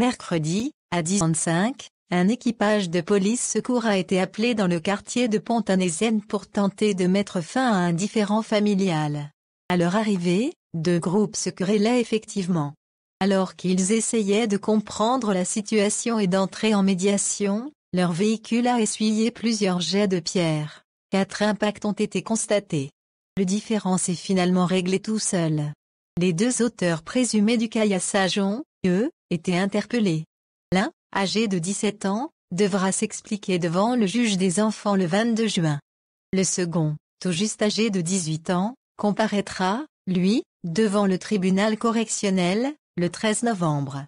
Mercredi, à 10h05, un équipage de police secours a été appelé dans le quartier de Pontanésienne pour tenter de mettre fin à un différend familial. À leur arrivée, deux groupes se querellaient effectivement. Alors qu'ils essayaient de comprendre la situation et d'entrer en médiation, leur véhicule a essuyé plusieurs jets de pierre. Quatre impacts ont été constatés. Le différent s'est finalement réglé tout seul. Les deux auteurs présumés du caillassage ont, eux, été interpellé. L'un, âgé de 17 ans, devra s'expliquer devant le juge des enfants le 22 juin. Le second, tout juste âgé de 18 ans, comparaîtra, lui, devant le tribunal correctionnel, le 13 novembre.